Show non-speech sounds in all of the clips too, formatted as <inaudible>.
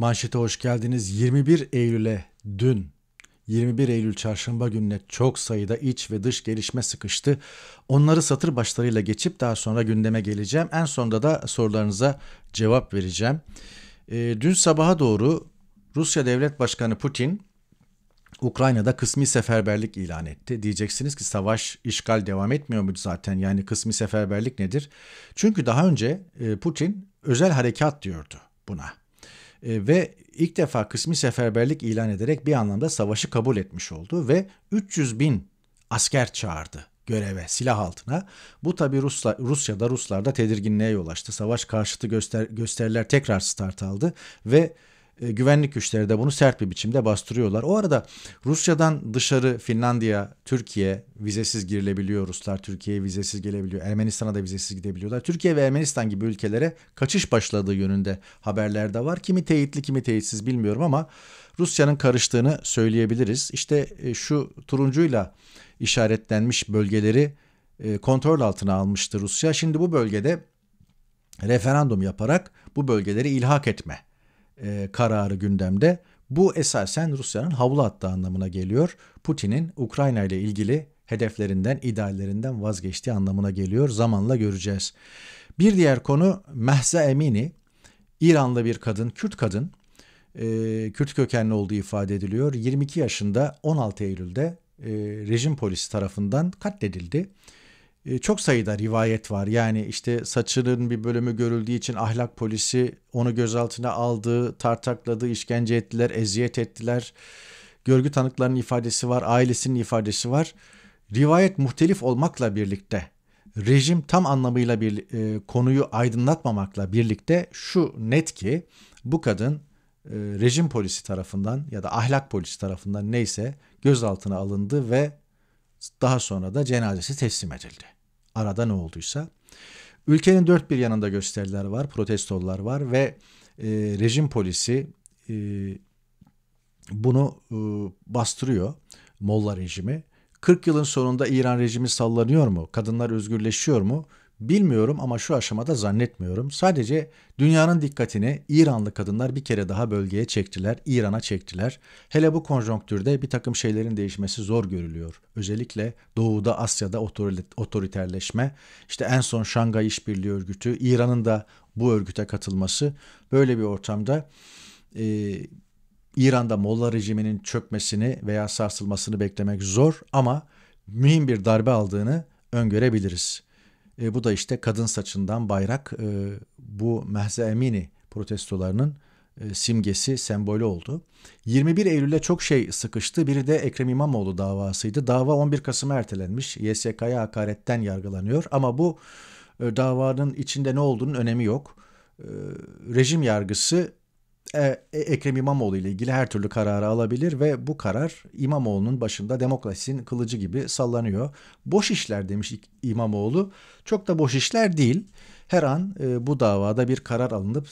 Manşete hoş geldiniz. 21 Eylül'e dün 21 Eylül çarşamba gününe çok sayıda iç ve dış gelişme sıkıştı. Onları satır başlarıyla geçip daha sonra gündeme geleceğim. En sonunda da sorularınıza cevap vereceğim. E, dün sabaha doğru Rusya Devlet Başkanı Putin Ukrayna'da kısmi seferberlik ilan etti. Diyeceksiniz ki savaş işgal devam etmiyor mu zaten? Yani kısmi seferberlik nedir? Çünkü daha önce e, Putin özel harekat diyordu buna e, ve ilk defa kısmi seferberlik ilan ederek bir anlamda savaşı kabul etmiş oldu ve 300 bin asker çağırdı göreve, silah altına. Bu tabi Rusla, Rusya'da Ruslar'da tedirginliğe yol açtı. Savaş karşıtı göster, gösteriler tekrar start aldı ve e, güvenlik güçleri de bunu sert bir biçimde bastırıyorlar. O arada Rusya'dan dışarı Finlandiya, Türkiye vizesiz girilebiliyor. Ruslar Türkiye'ye vizesiz gelebiliyor. Ermenistan'a da vizesiz gidebiliyorlar. Türkiye ve Ermenistan gibi ülkelere kaçış başladığı yönünde haberler de var. Kimi teyitli kimi teyitsiz bilmiyorum ama Rusya'nın karıştığını söyleyebiliriz. İşte e, şu turuncuyla işaretlenmiş bölgeleri e, kontrol altına almıştı Rusya. Şimdi bu bölgede referandum yaparak bu bölgeleri ilhak etme e, kararı gündemde. Bu esasen Rusya'nın havlu attığı anlamına geliyor. Putin'in Ukrayna ile ilgili hedeflerinden, ideallerinden vazgeçtiği anlamına geliyor. Zamanla göreceğiz. Bir diğer konu Mehza Emini. İranlı bir kadın, Kürt kadın. E, Kürt kökenli olduğu ifade ediliyor. 22 yaşında 16 Eylül'de e, rejim polisi tarafından katledildi. Ee, çok sayıda rivayet var. Yani işte saçının bir bölümü görüldüğü için ahlak polisi onu gözaltına aldı, tartakladı, işkence ettiler, eziyet ettiler. Görgü tanıklarının ifadesi var, ailesinin ifadesi var. Rivayet muhtelif olmakla birlikte rejim tam anlamıyla bir e, konuyu aydınlatmamakla birlikte şu net ki bu kadın e, rejim polisi tarafından ya da ahlak polisi tarafından neyse gözaltına alındı ve daha sonra da cenazesi teslim edildi arada ne olduysa. Ülkenin dört bir yanında gösteriler var, protestolar var ve e, rejim polisi e, bunu e, bastırıyor. Molla rejimi. 40 yılın sonunda İran rejimi sallanıyor mu? Kadınlar özgürleşiyor mu? Bilmiyorum ama şu aşamada zannetmiyorum. Sadece dünyanın dikkatini İranlı kadınlar bir kere daha bölgeye çektiler, İran'a çektiler. Hele bu konjonktürde bir takım şeylerin değişmesi zor görülüyor. Özellikle Doğu'da, Asya'da otoriterleşme, işte en son Şangay İşbirliği Örgütü, İran'ın da bu örgüte katılması böyle bir ortamda e, İran'da Molla rejiminin çökmesini veya sarsılmasını beklemek zor ama mühim bir darbe aldığını öngörebiliriz. E, bu da işte kadın saçından bayrak e, bu Mehze Emini protestolarının e, simgesi, sembolü oldu. 21 Eylül'e çok şey sıkıştı. Biri de Ekrem İmamoğlu davasıydı. Dava 11 Kasım'a ertelenmiş. YSK'ya hakaretten yargılanıyor ama bu e, davanın içinde ne olduğunun önemi yok. E, rejim yargısı e, e, Ekrem İmamoğlu ile ilgili her türlü kararı alabilir ve bu karar İmamoğlu'nun başında demokrasinin kılıcı gibi sallanıyor. Boş işler demiş İmamoğlu. Çok da boş işler değil. Her an e, bu davada bir karar alınıp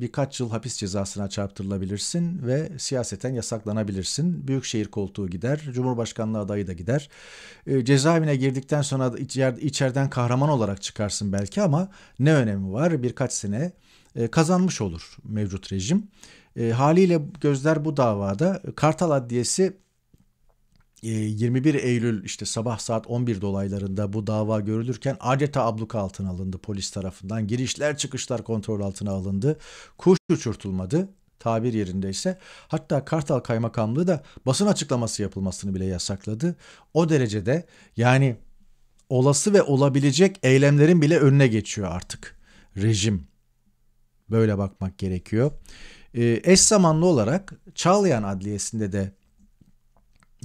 birkaç yıl hapis cezasına çarptırılabilirsin ve siyaseten yasaklanabilirsin. Büyükşehir koltuğu gider, Cumhurbaşkanlığı adayı da gider. E, cezaevine girdikten sonra içer, içeriden kahraman olarak çıkarsın belki ama ne önemi var? Birkaç sene e, kazanmış olur mevcut rejim. E, haliyle gözler bu davada Kartal Adliyesi 21 e, Eylül işte sabah saat 11 dolaylarında bu dava görülürken adeta abluka altına alındı polis tarafından. Girişler çıkışlar kontrol altına alındı. Kuş uçurtulmadı tabir yerindeyse. Hatta Kartal Kaymakamlığı da basın açıklaması yapılmasını bile yasakladı. O derecede yani olası ve olabilecek eylemlerin bile önüne geçiyor artık rejim Böyle bakmak gerekiyor. E, eş zamanlı olarak Çağlayan Adliyesi'nde de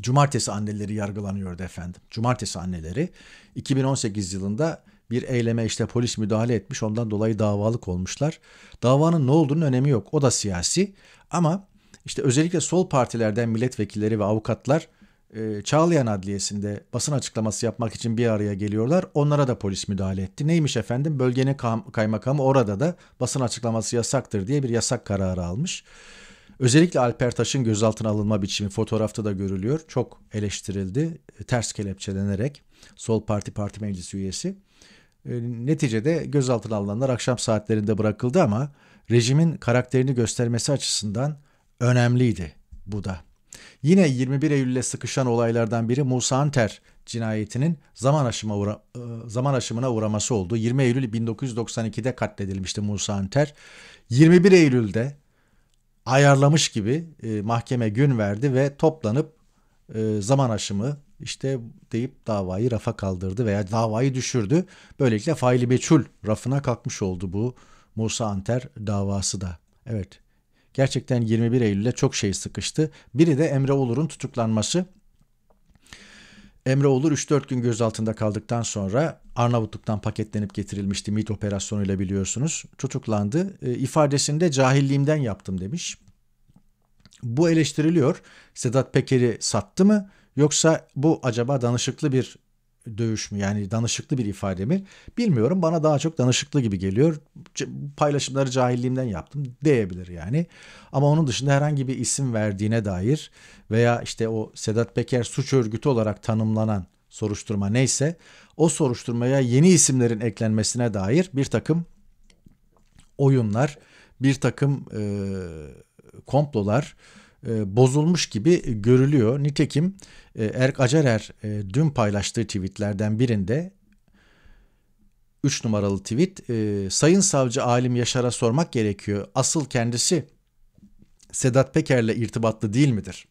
cumartesi anneleri yargılanıyordu efendim. Cumartesi anneleri 2018 yılında bir eyleme işte polis müdahale etmiş ondan dolayı davalık olmuşlar. Davanın ne olduğunun önemi yok o da siyasi ama işte özellikle sol partilerden milletvekilleri ve avukatlar e, Çağlayan Adliyesi'nde basın açıklaması yapmak için bir araya geliyorlar. Onlara da polis müdahale etti. Neymiş efendim? Bölgenin kaymakamı orada da basın açıklaması yasaktır diye bir yasak kararı almış. Özellikle Alper Taş'ın gözaltına alınma biçimi fotoğrafta da görülüyor. Çok eleştirildi. E, ters kelepçelenerek Sol Parti Parti Meclisi üyesi. E, neticede gözaltına alınanlar akşam saatlerinde bırakıldı ama rejimin karakterini göstermesi açısından önemliydi bu da. Yine 21 Eylül'le sıkışan olaylardan biri Musa Anter cinayetinin zaman, aşıma uğra, e, zaman aşımına uğraması oldu. 20 Eylül 1992'de katledilmişti Musa Anter. 21 Eylül'de ayarlamış gibi e, mahkeme gün verdi ve toplanıp e, zaman aşımı işte deyip davayı rafa kaldırdı veya davayı düşürdü. Böylelikle faili meçhul rafına kalkmış oldu bu Musa Anter davası da. Evet Gerçekten 21 Eylül'e çok şey sıkıştı. Biri de Emre Olur'un tutuklanması. Emre Olur 3-4 gün gözaltında kaldıktan sonra Arnavutluk'tan paketlenip getirilmişti MIT operasyonuyla biliyorsunuz. Tutuklandı. E, ifadesinde cahilliğimden yaptım demiş. Bu eleştiriliyor. Sedat Peker'i sattı mı? Yoksa bu acaba danışıklı bir dövüş mü yani danışıklı bir ifade mi bilmiyorum. Bana daha çok danışıklı gibi geliyor. Paylaşımları cahilliğimden yaptım diyebilir yani. Ama onun dışında herhangi bir isim verdiğine dair veya işte o Sedat Peker suç örgütü olarak tanımlanan soruşturma neyse o soruşturmaya yeni isimlerin eklenmesine dair bir takım oyunlar, bir takım e, komplolar, e, bozulmuş gibi görülüyor. Nitekim e, Erk Acarer e, dün paylaştığı tweetlerden birinde 3 numaralı tweet Sayın Savcı Alim Yaşar'a sormak gerekiyor. Asıl kendisi Sedat Peker'le irtibatlı değil midir?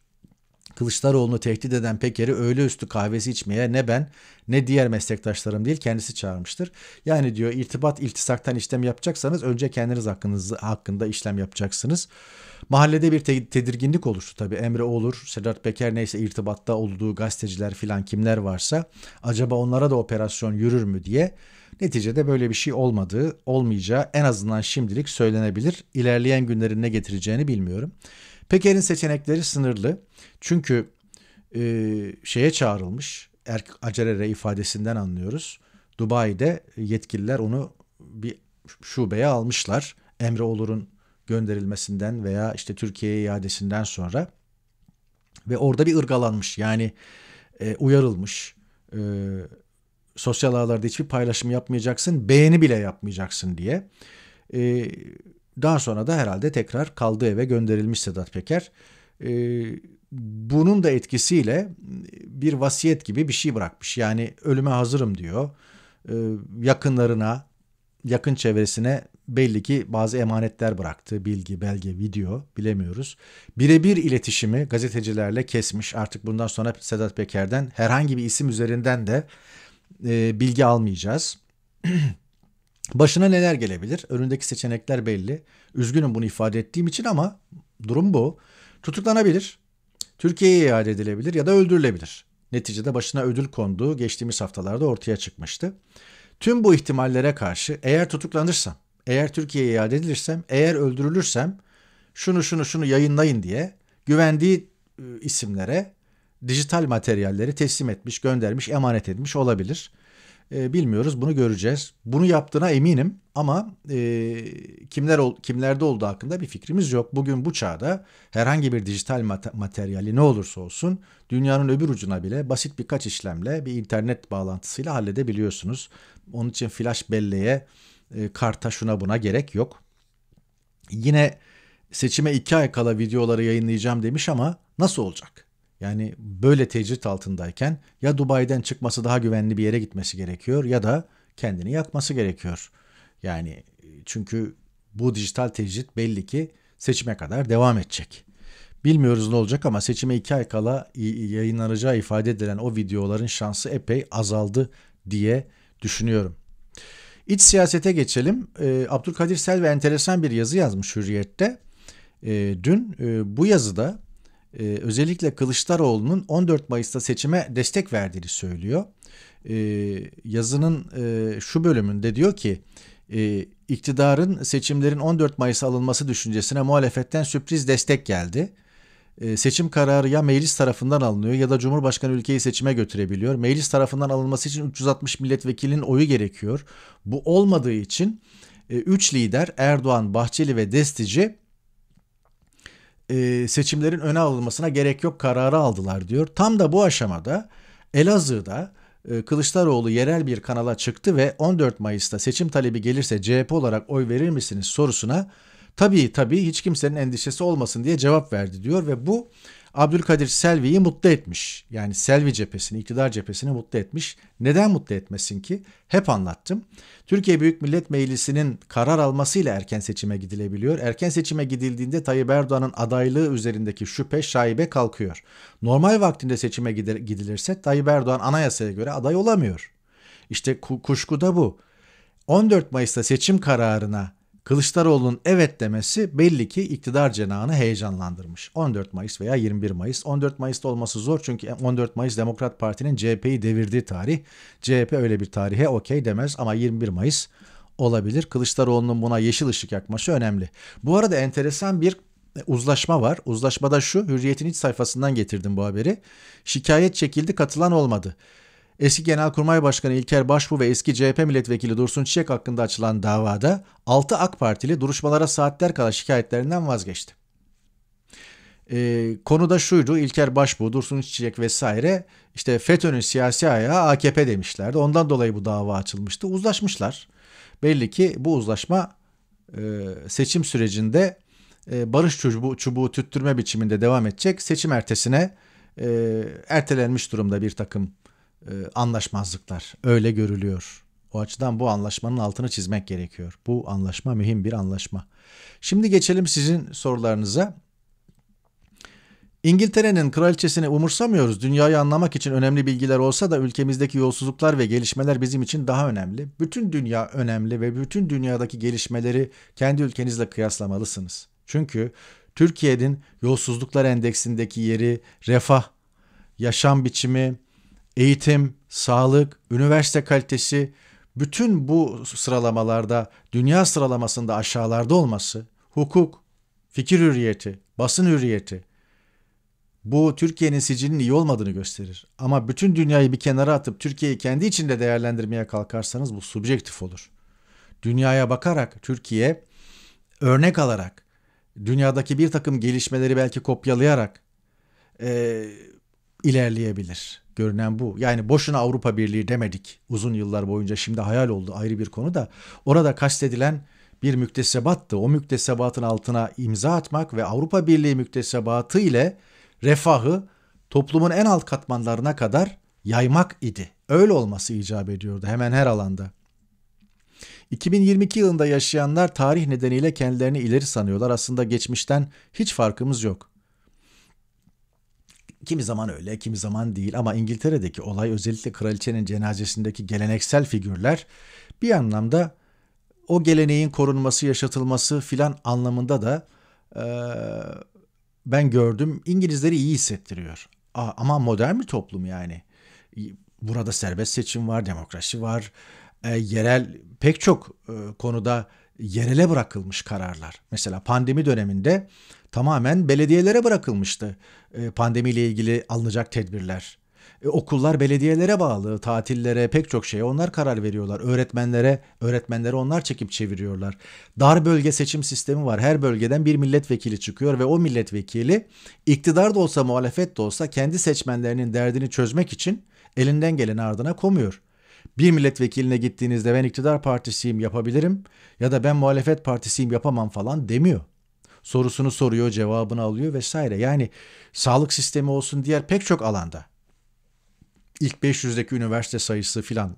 Kılıçdaroğlu'nu tehdit eden Peker'i öğle üstü kahvesi içmeye ne ben ne diğer meslektaşlarım değil kendisi çağırmıştır. Yani diyor irtibat iltisaktan işlem yapacaksanız önce kendiniz hakkınız, hakkında işlem yapacaksınız. Mahallede bir te- tedirginlik oluştu tabii. Emre Olur, Sedat Peker neyse irtibatta olduğu gazeteciler filan kimler varsa acaba onlara da operasyon yürür mü diye. Neticede böyle bir şey olmadığı, olmayacağı en azından şimdilik söylenebilir. İlerleyen günlerin ne getireceğini bilmiyorum. Peker'in seçenekleri sınırlı. Çünkü e, şeye çağrılmış. Erk Acerere ifadesinden anlıyoruz. Dubai'de yetkililer onu bir şubeye almışlar. Emre Olur'un gönderilmesinden veya işte Türkiye'ye iadesinden sonra ve orada bir ırgalanmış yani e, uyarılmış e, sosyal ağlarda hiçbir paylaşım yapmayacaksın beğeni bile yapmayacaksın diye e, daha sonra da herhalde tekrar kaldığı eve gönderilmiş Sedat Peker. E, bunun da etkisiyle bir vasiyet gibi bir şey bırakmış. Yani ölüme hazırım diyor. E, yakınlarına, yakın çevresine belli ki bazı emanetler bıraktı. Bilgi, belge, video bilemiyoruz. Birebir iletişimi gazetecilerle kesmiş. Artık bundan sonra Sedat Peker'den herhangi bir isim üzerinden de e, bilgi almayacağız. <clears throat> Başına neler gelebilir? Önündeki seçenekler belli. Üzgünüm bunu ifade ettiğim için ama durum bu. Tutuklanabilir. Türkiye'ye iade edilebilir ya da öldürülebilir. Neticede başına ödül konduğu geçtiğimiz haftalarda ortaya çıkmıştı. Tüm bu ihtimallere karşı eğer tutuklanırsam, eğer Türkiye'ye iade edilirsem, eğer öldürülürsem şunu şunu şunu yayınlayın diye güvendiği ıı, isimlere dijital materyalleri teslim etmiş, göndermiş, emanet etmiş olabilir. E, bilmiyoruz bunu göreceğiz. Bunu yaptığına eminim ama e, kimler ol, kimlerde olduğu hakkında bir fikrimiz yok. Bugün bu çağda herhangi bir dijital mat- materyali ne olursa olsun dünyanın öbür ucuna bile basit birkaç işlemle bir internet bağlantısıyla halledebiliyorsunuz. Onun için flash belleğe, e, karta şuna buna gerek yok. Yine seçime iki ay kala videoları yayınlayacağım demiş ama nasıl olacak? Yani böyle tecrit altındayken ya Dubai'den çıkması daha güvenli bir yere gitmesi gerekiyor ya da kendini yakması gerekiyor. Yani e, çünkü bu dijital tecrit belli ki seçime kadar devam edecek. Bilmiyoruz ne olacak ama seçime iki ay kala yayınlanacağı ifade edilen o videoların şansı epey azaldı diye düşünüyorum. İç siyasete geçelim. E, Abdülkadir Sel ve enteresan bir yazı yazmış Hürriyet'te. E, dün bu yazıda e, özellikle Kılıçdaroğlu'nun 14 Mayıs'ta seçime destek verdiğini söylüyor. E, yazının e, şu bölümünde diyor ki e, iktidarın seçimlerin 14 Mayıs alınması düşüncesine muhalefetten sürpriz destek geldi. E, seçim kararı ya meclis tarafından alınıyor ya da Cumhurbaşkanı ülkeyi seçime götürebiliyor. Meclis tarafından alınması için 360 milletvekilinin oyu gerekiyor. Bu olmadığı için 3 e, lider Erdoğan, Bahçeli ve Destici e, seçimlerin öne alınmasına gerek yok kararı aldılar diyor. Tam da bu aşamada Elazığ'da e, Kılıçdaroğlu yerel bir kanala çıktı ve 14 Mayıs'ta seçim talebi gelirse CHP olarak oy verir misiniz sorusuna tabii tabii hiç kimsenin endişesi olmasın diye cevap verdi diyor ve bu Abdülkadir Selvi'yi mutlu etmiş. Yani Selvi cephesini, iktidar cephesini mutlu etmiş. Neden mutlu etmesin ki? Hep anlattım. Türkiye Büyük Millet Meclisi'nin karar almasıyla erken seçime gidilebiliyor. Erken seçime gidildiğinde Tayyip Erdoğan'ın adaylığı üzerindeki şüphe şaibe kalkıyor. Normal vaktinde seçime gidilirse Tayyip Erdoğan anayasaya göre aday olamıyor. İşte kuşku da bu. 14 Mayıs'ta seçim kararına Kılıçdaroğlu'nun evet demesi belli ki iktidar cenahını heyecanlandırmış. 14 Mayıs veya 21 Mayıs. 14 Mayıs'ta olması zor çünkü 14 Mayıs Demokrat Parti'nin CHP'yi devirdiği tarih. CHP öyle bir tarihe okey demez ama 21 Mayıs olabilir. Kılıçdaroğlu'nun buna yeşil ışık yakması önemli. Bu arada enteresan bir e, uzlaşma var. Uzlaşmada şu, Hürriyet'in iç sayfasından getirdim bu haberi. Şikayet çekildi, katılan olmadı. Eski Genelkurmay Başkanı İlker Başbu ve eski CHP milletvekili Dursun Çiçek hakkında açılan davada 6 AK Partili duruşmalara saatler kala şikayetlerinden vazgeçti. E, konu da şuydu İlker Başbuğ, Dursun Çiçek vesaire işte FETÖ'nün siyasi ayağı AKP demişlerdi. Ondan dolayı bu dava açılmıştı. Uzlaşmışlar. Belli ki bu uzlaşma e, seçim sürecinde e, barış çubuğu, çubuğu tüttürme biçiminde devam edecek. Seçim ertesine e, ertelenmiş durumda bir takım e, anlaşmazlıklar öyle görülüyor. O açıdan bu anlaşmanın altını çizmek gerekiyor. Bu anlaşma mühim bir anlaşma. Şimdi geçelim sizin sorularınıza. İngiltere'nin kraliçesini umursamıyoruz. Dünyayı anlamak için önemli bilgiler olsa da ülkemizdeki yolsuzluklar ve gelişmeler bizim için daha önemli. Bütün dünya önemli ve bütün dünyadaki gelişmeleri kendi ülkenizle kıyaslamalısınız. Çünkü Türkiye'nin yolsuzluklar endeksindeki yeri, refah, yaşam biçimi, eğitim, sağlık, üniversite kalitesi bütün bu sıralamalarda dünya sıralamasında aşağılarda olması, hukuk, fikir hürriyeti, basın hürriyeti bu Türkiye'nin sicilinin iyi olmadığını gösterir. Ama bütün dünyayı bir kenara atıp Türkiye'yi kendi içinde değerlendirmeye kalkarsanız bu subjektif olur. Dünyaya bakarak Türkiye örnek alarak dünyadaki bir takım gelişmeleri belki kopyalayarak e, ilerleyebilir. Görünen bu. Yani boşuna Avrupa Birliği demedik uzun yıllar boyunca. Şimdi hayal oldu ayrı bir konu da. Orada kastedilen bir müktesebattı. O müktesebatın altına imza atmak ve Avrupa Birliği müktesebatı ile refahı toplumun en alt katmanlarına kadar yaymak idi. Öyle olması icap ediyordu hemen her alanda. 2022 yılında yaşayanlar tarih nedeniyle kendilerini ileri sanıyorlar. Aslında geçmişten hiç farkımız yok. Kimi zaman öyle, kimi zaman değil ama İngiltere'deki olay özellikle kraliçenin cenazesindeki geleneksel figürler bir anlamda o geleneğin korunması, yaşatılması filan anlamında da e, ben gördüm İngilizleri iyi hissettiriyor. Aa, ama modern bir toplum yani. Burada serbest seçim var, demokrasi var. E, yerel pek çok e, konuda yerele bırakılmış kararlar. Mesela pandemi döneminde tamamen belediyelere bırakılmıştı e, pandemiyle ilgili alınacak tedbirler. E, okullar belediyelere bağlı, tatillere, pek çok şeye onlar karar veriyorlar. Öğretmenlere, öğretmenleri onlar çekip çeviriyorlar. Dar bölge seçim sistemi var. Her bölgeden bir milletvekili çıkıyor ve o milletvekili iktidar da olsa muhalefet de olsa kendi seçmenlerinin derdini çözmek için elinden geleni ardına komuyor. Bir milletvekiline gittiğinizde ben iktidar partisiyim yapabilirim ya da ben muhalefet partisiyim yapamam falan demiyor sorusunu soruyor, cevabını alıyor vesaire. Yani sağlık sistemi olsun diğer pek çok alanda. İlk 500'deki üniversite sayısı filan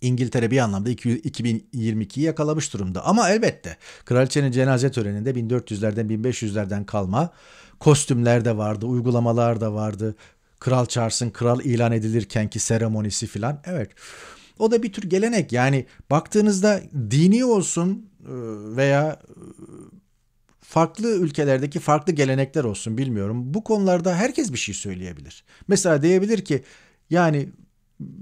İngiltere bir anlamda 2022'yi yakalamış durumda. Ama elbette kraliçenin cenaze töreninde 1400'lerden 1500'lerden kalma kostümler de vardı, uygulamalar da vardı. Kral Charles'ın kral ilan edilirkenki seremonisi filan. Evet. O da bir tür gelenek. Yani baktığınızda dini olsun e, veya farklı ülkelerdeki farklı gelenekler olsun bilmiyorum. Bu konularda herkes bir şey söyleyebilir. Mesela diyebilir ki yani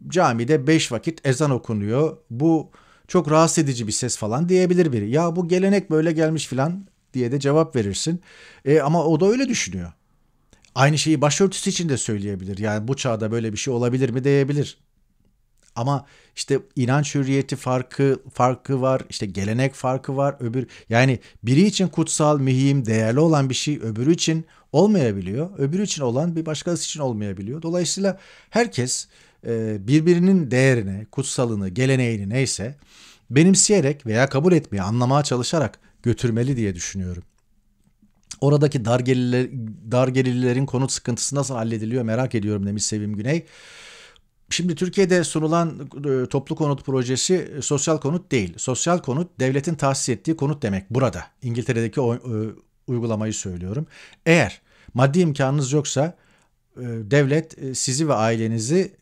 camide beş vakit ezan okunuyor. Bu çok rahatsız edici bir ses falan diyebilir biri. Ya bu gelenek böyle gelmiş filan diye de cevap verirsin. E, ama o da öyle düşünüyor. Aynı şeyi başörtüsü için de söyleyebilir. Yani bu çağda böyle bir şey olabilir mi diyebilir. Ama işte inanç hürriyeti farkı farkı var, işte gelenek farkı var. Öbür yani biri için kutsal, mühim, değerli olan bir şey öbürü için olmayabiliyor. Öbürü için olan bir başkası için olmayabiliyor. Dolayısıyla herkes e, birbirinin değerini, kutsalını, geleneğini neyse benimseyerek veya kabul etmeye, anlamaya çalışarak götürmeli diye düşünüyorum. Oradaki dar, gelirler, dar gelirlilerin konut sıkıntısı nasıl hallediliyor merak ediyorum demiş Sevim Güney. Şimdi Türkiye'de sunulan e, toplu konut projesi e, sosyal konut değil. Sosyal konut devletin tahsis ettiği konut demek burada. İngiltere'deki o, e, uygulamayı söylüyorum. Eğer maddi imkanınız yoksa devlet sizi ve ailenizi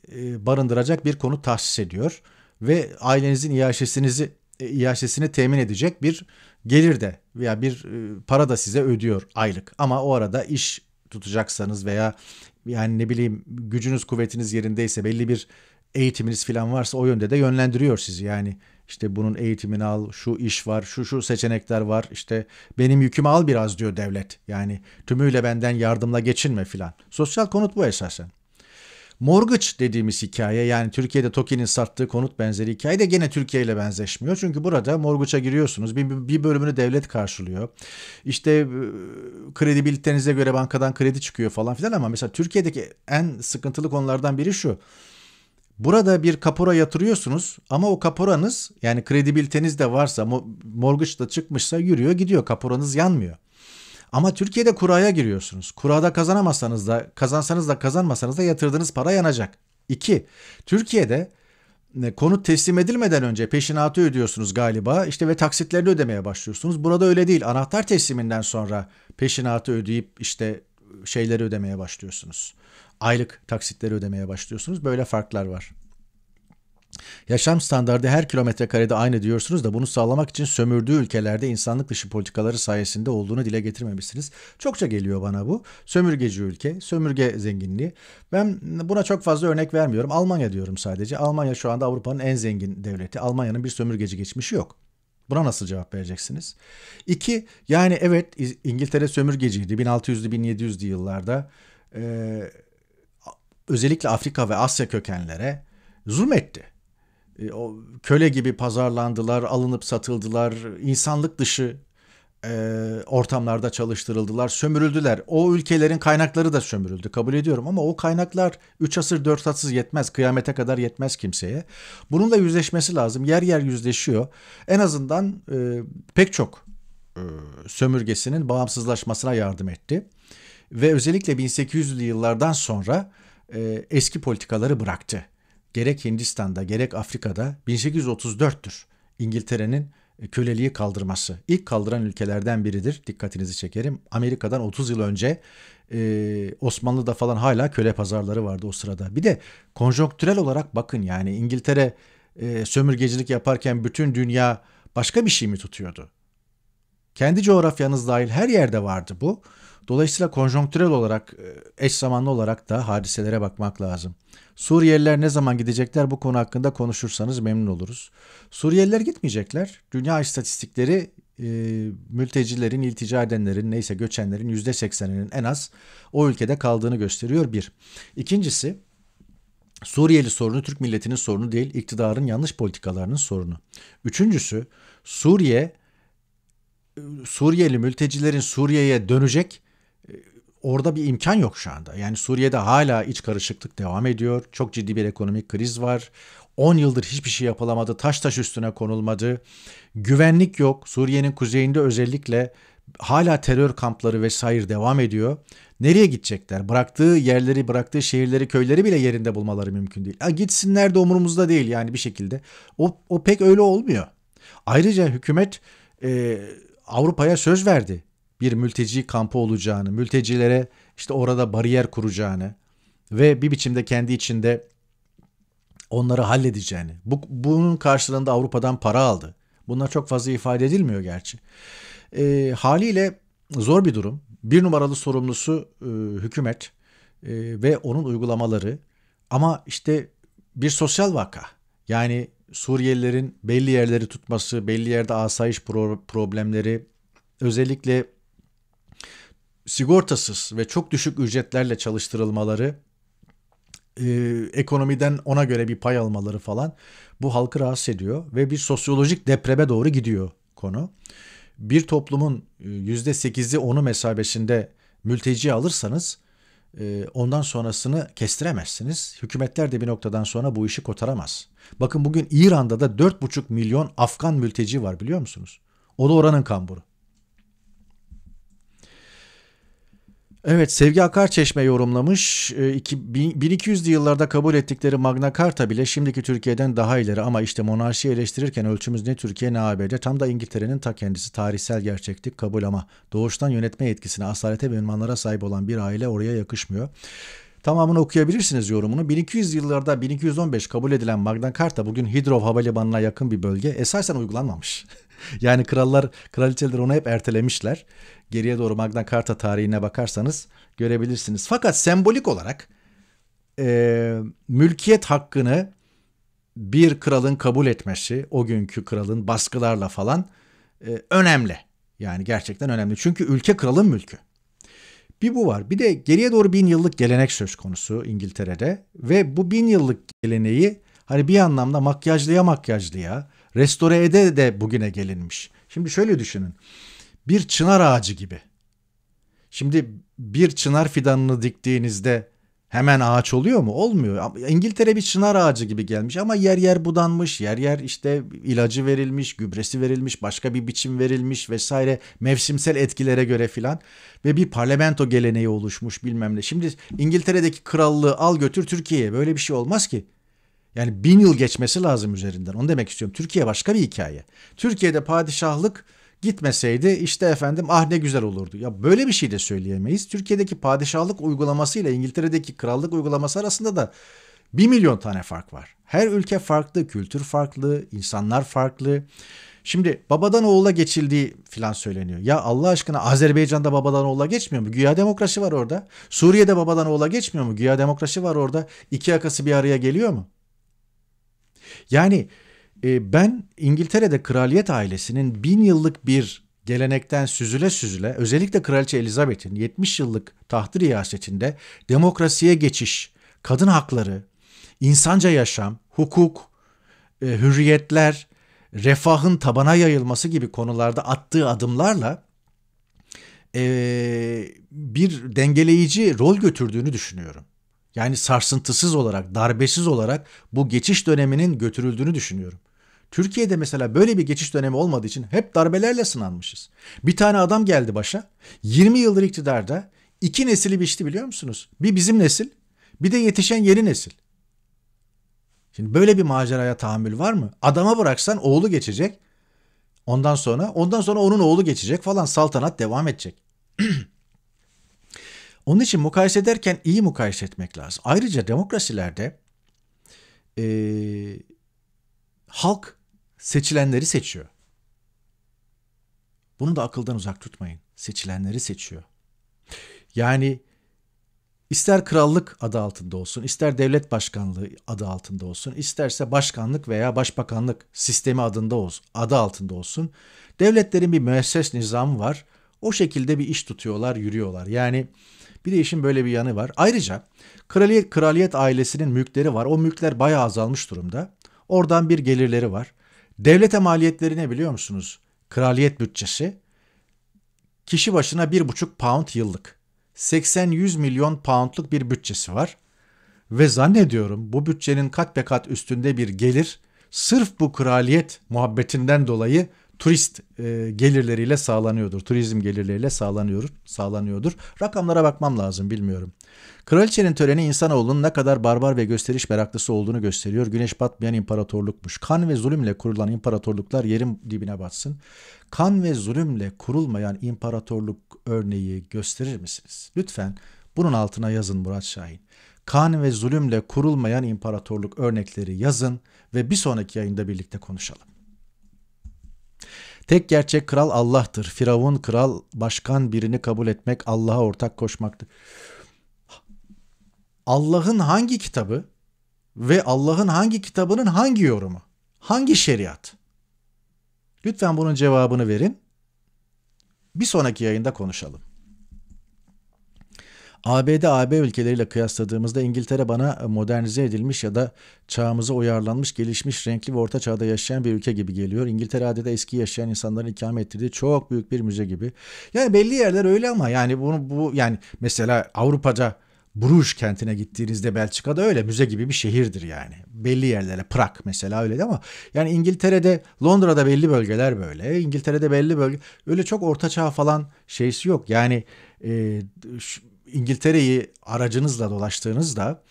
barındıracak bir konut tahsis ediyor ve ailenizin iaşesinizi iaşesini temin edecek bir gelir de veya bir para da size ödüyor aylık. Ama o arada iş tutacaksanız veya yani ne bileyim gücünüz kuvvetiniz yerindeyse belli bir eğitiminiz falan varsa o yönde de yönlendiriyor sizi. Yani işte bunun eğitimini al, şu iş var, şu şu seçenekler var. İşte benim yükümü al biraz diyor devlet. Yani tümüyle benden yardımla geçinme filan. Sosyal konut bu esasen mortgage dediğimiz hikaye yani Türkiye'de TOKİ'nin sattığı konut benzeri hikaye de gene Türkiye ile benzeşmiyor. Çünkü burada mortgage'a giriyorsunuz. Bir, bir bölümünü devlet karşılıyor. İşte e, kredibilitenize göre bankadan kredi çıkıyor falan filan ama mesela Türkiye'deki en sıkıntılı konulardan biri şu. Burada bir kapora yatırıyorsunuz ama o kaporanız yani kredibiliteniz de varsa mortgage da çıkmışsa yürüyor gidiyor kaporanız yanmıyor. Ama Türkiye'de kuraya giriyorsunuz. Kurada kazanamazsanız da kazansanız da kazanmasanız da yatırdığınız para yanacak. 2. Türkiye'de e, konut teslim edilmeden önce peşinatı ödüyorsunuz galiba işte ve taksitlerini ödemeye başlıyorsunuz. Burada öyle değil. Anahtar tesliminden sonra peşinatı ödeyip işte şeyleri ödemeye başlıyorsunuz. Aylık taksitleri ödemeye başlıyorsunuz. Böyle farklar var. Yaşam standardı her kilometre karede aynı diyorsunuz da bunu sağlamak için sömürdüğü ülkelerde insanlık dışı politikaları sayesinde olduğunu dile getirmemişsiniz. Çokça geliyor bana bu. Sömürgeci ülke, sömürge zenginliği. Ben buna çok fazla örnek vermiyorum. Almanya diyorum sadece. Almanya şu anda Avrupa'nın en zengin devleti. Almanya'nın bir sömürgeci geçmişi yok. Buna nasıl cevap vereceksiniz? İki, yani evet İngiltere sömürgeciydi 1600'lü 1700'lü yıllarda. Ee, özellikle Afrika ve Asya kökenlere zulmetti. E, o köle gibi pazarlandılar, alınıp satıldılar, insanlık dışı e, ortamlarda çalıştırıldılar, sömürüldüler. O ülkelerin kaynakları da sömürüldü kabul ediyorum ama o kaynaklar 3 asır 4 asır yetmez, kıyamete kadar yetmez kimseye. Bununla yüzleşmesi lazım. Yer yer yüzleşiyor. En azından e, pek çok e, sömürgesinin bağımsızlaşmasına yardım etti. Ve özellikle 1800'lü yıllardan sonra e, eski politikaları bıraktı gerek Hindistan'da gerek Afrika'da 1834'tür İngiltere'nin e, köleliği kaldırması. İlk kaldıran ülkelerden biridir. Dikkatinizi çekerim. Amerika'dan 30 yıl önce e, Osmanlı'da falan hala köle pazarları vardı o sırada. Bir de konjonktürel olarak bakın yani İngiltere e, sömürgecilik yaparken bütün dünya başka bir şey mi tutuyordu? Kendi coğrafyanız dahil her yerde vardı bu. Dolayısıyla konjonktürel olarak e, eş zamanlı olarak da hadiselere bakmak lazım. Suriyeliler ne zaman gidecekler bu konu hakkında konuşursanız memnun oluruz. Suriyeliler gitmeyecekler. Dünya istatistikleri e, mültecilerin, iltica edenlerin neyse göçenlerin yüzde sekseninin en az o ülkede kaldığını gösteriyor bir. İkincisi Suriyeli sorunu Türk milletinin sorunu değil iktidarın yanlış politikalarının sorunu. Üçüncüsü Suriye e, Suriyeli mültecilerin Suriye'ye dönecek orada bir imkan yok şu anda. Yani Suriye'de hala iç karışıklık devam ediyor. Çok ciddi bir ekonomik kriz var. 10 yıldır hiçbir şey yapılamadı. Taş taş üstüne konulmadı. Güvenlik yok. Suriye'nin kuzeyinde özellikle hala terör kampları vesaire devam ediyor. Nereye gidecekler? Bıraktığı yerleri, bıraktığı şehirleri, köyleri bile yerinde bulmaları mümkün değil. Ya gitsinler de umurumuzda değil yani bir şekilde. O, o pek öyle olmuyor. Ayrıca hükümet e, Avrupa'ya söz verdi bir mülteci kampı olacağını, mültecilere işte orada bariyer kuracağını ve bir biçimde kendi içinde onları halledeceğini. Bu, bunun karşılığında Avrupa'dan para aldı. Bunlar çok fazla ifade edilmiyor gerçi. E, haliyle zor bir durum. Bir numaralı sorumlusu e, hükümet e, ve onun uygulamaları ama işte bir sosyal vaka. Yani Suriyelilerin belli yerleri tutması, belli yerde asayiş pro- problemleri, özellikle sigortasız ve çok düşük ücretlerle çalıştırılmaları e, ekonomiden ona göre bir pay almaları falan bu halkı rahatsız ediyor ve bir sosyolojik depreme doğru gidiyor konu. Bir toplumun %8'i e, onu mesabesinde mülteci alırsanız e, ondan sonrasını kestiremezsiniz. Hükümetler de bir noktadan sonra bu işi kotaramaz. Bakın bugün İran'da da 4,5 milyon Afgan mülteci var biliyor musunuz? O da oranın kamburu. Evet Sevgi Akar Çeşme yorumlamış. 1200'lü ee, yıllarda kabul ettikleri Magna Carta bile şimdiki Türkiye'den daha ileri ama işte monarşi eleştirirken ölçümüz ne Türkiye ne ABD tam da İngiltere'nin ta kendisi tarihsel gerçeklik kabul ama doğuştan yönetme yetkisine asalete ve ünvanlara sahip olan bir aile oraya yakışmıyor. Tamamını okuyabilirsiniz yorumunu. 1200 yıllarda 1215 kabul edilen Magna Carta bugün Hidrov Havalimanı'na yakın bir bölge esasen uygulanmamış. <laughs> yani krallar, kraliçeler onu hep ertelemişler. Geriye doğru Magna Carta tarihine bakarsanız görebilirsiniz. Fakat sembolik olarak e, mülkiyet hakkını bir kralın kabul etmesi, o günkü kralın baskılarla falan e, önemli. Yani gerçekten önemli. Çünkü ülke kralın mülkü. Bir bu var. Bir de geriye doğru bin yıllık gelenek söz konusu İngiltere'de ve bu bin yıllık geleneği hani bir anlamda makyajlıya makyajlıya restore ede de bugüne gelinmiş. Şimdi şöyle düşünün. Bir çınar ağacı gibi. Şimdi bir çınar fidanını diktiğinizde hemen ağaç oluyor mu? Olmuyor. İngiltere bir çınar ağacı gibi gelmiş ama yer yer budanmış, yer yer işte ilacı verilmiş, gübresi verilmiş, başka bir biçim verilmiş vesaire mevsimsel etkilere göre filan ve bir parlamento geleneği oluşmuş bilmem ne. Şimdi İngiltere'deki krallığı al götür Türkiye'ye böyle bir şey olmaz ki. Yani bin yıl geçmesi lazım üzerinden. Onu demek istiyorum. Türkiye başka bir hikaye. Türkiye'de padişahlık gitmeseydi işte efendim ah ne güzel olurdu. Ya böyle bir şey de söyleyemeyiz. Türkiye'deki padişahlık uygulaması ile İngiltere'deki krallık uygulaması arasında da bir milyon tane fark var. Her ülke farklı, kültür farklı, insanlar farklı. Şimdi babadan oğula geçildiği filan söyleniyor. Ya Allah aşkına Azerbaycan'da babadan oğula geçmiyor mu? Güya demokrasi var orada. Suriye'de babadan oğula geçmiyor mu? Güya demokrasi var orada. İki akası bir araya geliyor mu? Yani ee, ben İngiltere'de kraliyet ailesinin bin yıllık bir gelenekten süzüle süzüle özellikle Kraliçe Elizabeth'in 70 yıllık tahtı riyasetinde demokrasiye geçiş, kadın hakları, insanca yaşam, hukuk, e, hürriyetler, refahın tabana yayılması gibi konularda attığı adımlarla e, bir dengeleyici rol götürdüğünü düşünüyorum. Yani sarsıntısız olarak, darbesiz olarak bu geçiş döneminin götürüldüğünü düşünüyorum. Türkiye'de mesela böyle bir geçiş dönemi olmadığı için hep darbelerle sınanmışız. Bir tane adam geldi başa. 20 yıldır iktidarda iki nesili biçti biliyor musunuz? Bir bizim nesil bir de yetişen yeni nesil. Şimdi böyle bir maceraya tahammül var mı? Adama bıraksan oğlu geçecek. Ondan sonra ondan sonra onun oğlu geçecek falan saltanat devam edecek. <clears throat> Onun için mukayese ederken iyi mukayese etmek lazım. Ayrıca demokrasilerde e, halk seçilenleri seçiyor. Bunu da akıldan uzak tutmayın. Seçilenleri seçiyor. Yani ister krallık adı altında olsun, ister devlet başkanlığı adı altında olsun, isterse başkanlık veya başbakanlık sistemi adında olsun, adı altında olsun. Devletlerin bir müesses nizamı var. O şekilde bir iş tutuyorlar, yürüyorlar. Yani bir de işin böyle bir yanı var. Ayrıca kraliyet, kraliyet ailesinin mülkleri var. O mülkler bayağı azalmış durumda. Oradan bir gelirleri var. Devlete maliyetleri ne biliyor musunuz? Kraliyet bütçesi kişi başına 1,5 pound yıllık. 80-100 milyon poundluk bir bütçesi var. Ve zannediyorum bu bütçenin kat be kat üstünde bir gelir sırf bu kraliyet muhabbetinden dolayı turist e, gelirleriyle sağlanıyordur. Turizm gelirleriyle sağlanıyor, sağlanıyordur. Rakamlara bakmam lazım bilmiyorum. Kraliçenin töreni insanoğlunun ne kadar barbar ve gösteriş meraklısı olduğunu gösteriyor. Güneş batmayan imparatorlukmuş. Kan ve zulümle kurulan imparatorluklar yerin dibine batsın. Kan ve zulümle kurulmayan imparatorluk örneği gösterir misiniz? Lütfen bunun altına yazın Murat Şahin. Kan ve zulümle kurulmayan imparatorluk örnekleri yazın ve bir sonraki yayında birlikte konuşalım. Tek gerçek kral Allah'tır. Firavun kral başkan birini kabul etmek Allah'a ortak koşmaktır. Allah'ın hangi kitabı ve Allah'ın hangi kitabının hangi yorumu? Hangi şeriat? Lütfen bunun cevabını verin. Bir sonraki yayında konuşalım. ABD-AB ülkeleriyle kıyasladığımızda İngiltere bana e, modernize edilmiş ya da çağımıza uyarlanmış, gelişmiş, renkli ve orta çağda yaşayan bir ülke gibi geliyor. İngiltere adeta eski yaşayan insanların ikame ettirdiği çok büyük bir müze gibi. Yani belli yerler öyle ama yani bunu bu yani mesela Avrupa'da Bruges kentine gittiğinizde Belçika'da öyle müze gibi bir şehirdir yani. Belli yerlere Prag mesela öyle ama yani İngiltere'de Londra'da belli bölgeler böyle. İngiltere'de belli bölge öyle çok orta çağ falan şeysi yok. Yani e, şu, İngiltere'yi aracınızla dolaştığınızda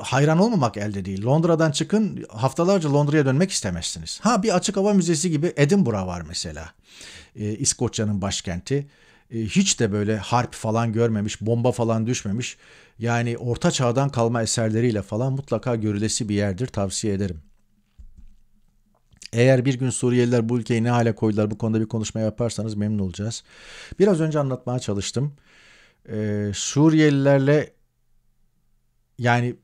hayran olmamak elde değil. Londra'dan çıkın haftalarca Londra'ya dönmek istemezsiniz. Ha bir açık hava müzesi gibi Edinburgh var mesela. E, İskoçya'nın başkenti. E, hiç de böyle harp falan görmemiş, bomba falan düşmemiş. Yani orta çağdan kalma eserleriyle falan mutlaka görülesi bir yerdir tavsiye ederim. Eğer bir gün Suriyeliler bu ülkeyi ne hale koydular bu konuda bir konuşma yaparsanız memnun olacağız. Biraz önce anlatmaya çalıştım e, Suriyelilerle yani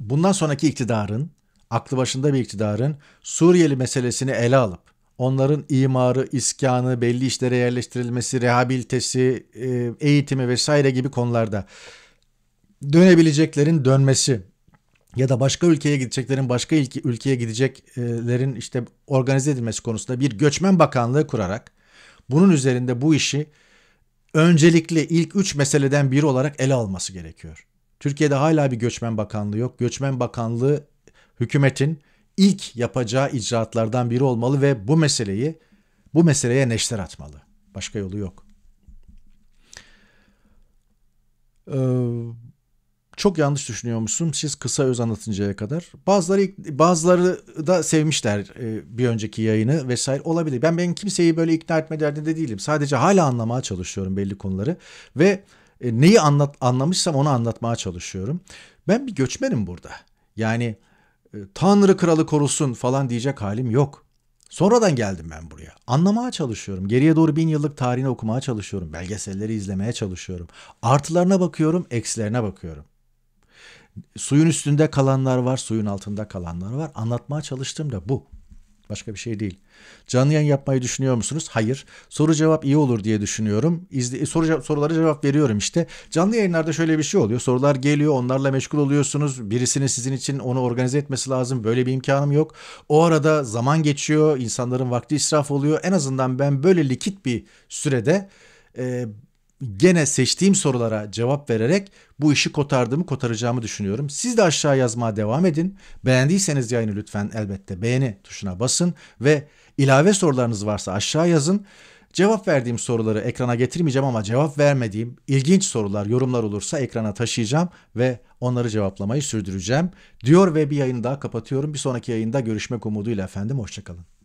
bundan sonraki iktidarın, aklı başında bir iktidarın Suriyeli meselesini ele alıp onların imarı, iskanı, belli işlere yerleştirilmesi, rehabilitesi, e, eğitimi vesaire gibi konularda dönebileceklerin dönmesi ya da başka ülkeye gideceklerin başka ülke, ülkeye gideceklerin işte organize edilmesi konusunda bir göçmen bakanlığı kurarak bunun üzerinde bu işi öncelikli ilk üç meseleden biri olarak ele alması gerekiyor. Türkiye'de hala bir göçmen bakanlığı yok. Göçmen bakanlığı hükümetin ilk yapacağı icraatlardan biri olmalı ve bu meseleyi bu meseleye neşter atmalı. Başka yolu yok. Ee, çok yanlış düşünüyormuşsun siz kısa öz anlatıncaya kadar. Bazıları bazıları da sevmişler e, bir önceki yayını vesaire olabilir. Ben ben kimseyi böyle ikna etme derdinde değilim. Sadece hala anlamaya çalışıyorum belli konuları ve e, neyi anlat anlamışsam onu anlatmaya çalışıyorum. Ben bir göçmenim burada. Yani e, Tanrı kralı korusun falan diyecek halim yok. Sonradan geldim ben buraya. Anlamaya çalışıyorum. Geriye doğru bin yıllık tarihini okumaya çalışıyorum. Belgeselleri izlemeye çalışıyorum. Artılarına bakıyorum, eksilerine bakıyorum. Suyun üstünde kalanlar var, suyun altında kalanlar var. Anlatmaya çalıştığım da bu. Başka bir şey değil. Canlı yayın yapmayı düşünüyor musunuz? Hayır. Soru cevap iyi olur diye düşünüyorum. İzle, e, soru, sorulara cevap veriyorum işte. Canlı yayınlarda şöyle bir şey oluyor. Sorular geliyor, onlarla meşgul oluyorsunuz. Birisinin sizin için onu organize etmesi lazım. Böyle bir imkanım yok. O arada zaman geçiyor, insanların vakti israf oluyor. En azından ben böyle likit bir sürede e, gene seçtiğim sorulara cevap vererek bu işi kotardığımı kotaracağımı düşünüyorum. Siz de aşağı yazmaya devam edin. Beğendiyseniz yayını lütfen elbette beğeni tuşuna basın ve ilave sorularınız varsa aşağı yazın. Cevap verdiğim soruları ekrana getirmeyeceğim ama cevap vermediğim ilginç sorular, yorumlar olursa ekrana taşıyacağım ve onları cevaplamayı sürdüreceğim. Diyor ve bir yayını daha kapatıyorum. Bir sonraki yayında görüşmek umuduyla efendim. Hoşçakalın.